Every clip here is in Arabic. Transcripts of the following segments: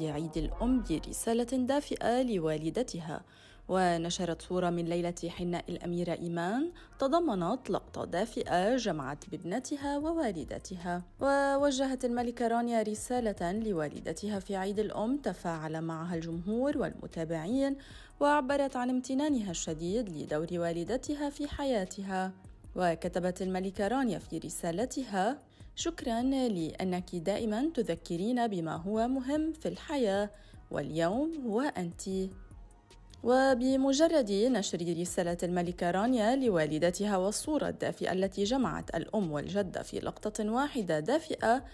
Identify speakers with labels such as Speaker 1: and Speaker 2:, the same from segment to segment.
Speaker 1: بعيد الأم برسالة دافئة لوالدتها ونشرت صورة من ليلة حناء الأميرة إيمان تضمنت لقطة دافئة جمعت بابنتها ووالدتها ووجهت الملكة رانيا رسالة لوالدتها في عيد الأم تفاعل معها الجمهور والمتابعين وعبرت عن امتنانها الشديد لدور والدتها في حياتها وكتبت الملكة رانيا في رسالتها شكرا لأنك دائما تذكرين بما هو مهم في الحياة واليوم هو أنتِ وبمجرد نشر رسالة الملكة رانيا لوالدتها والصورة الدافئة التي جمعت الأم والجدة في لقطة واحدة دافئة،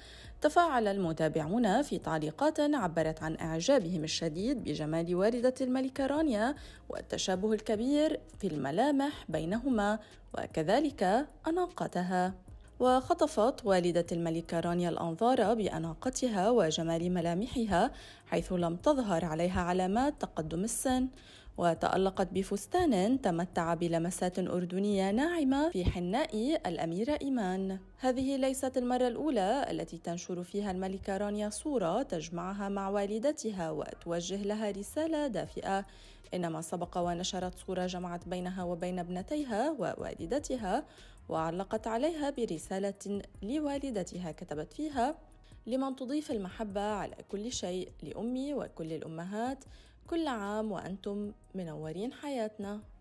Speaker 1: تفاعل المتابعون في تعليقات عبرت عن إعجابهم الشديد بجمال والدة الملكة رانيا والتشابه الكبير في الملامح بينهما وكذلك أناقتها. وخطفت والدة الملكة رانيا الأنظار بأناقتها وجمال ملامحها حيث لم تظهر عليها علامات تقدم السن وتألقت بفستان تمتع بلمسات أردنية ناعمة في حناء الأميرة إيمان هذه ليست المرة الأولى التي تنشر فيها الملكة رانيا صورة تجمعها مع والدتها وتوجه لها رسالة دافئة إنما سبق ونشرت صورة جمعت بينها وبين ابنتيها ووالدتها وعلقت عليها برسالة لوالدتها كتبت فيها لمن تضيف المحبة على كل شيء لأمي وكل الأمهات كل عام وأنتم منورين حياتنا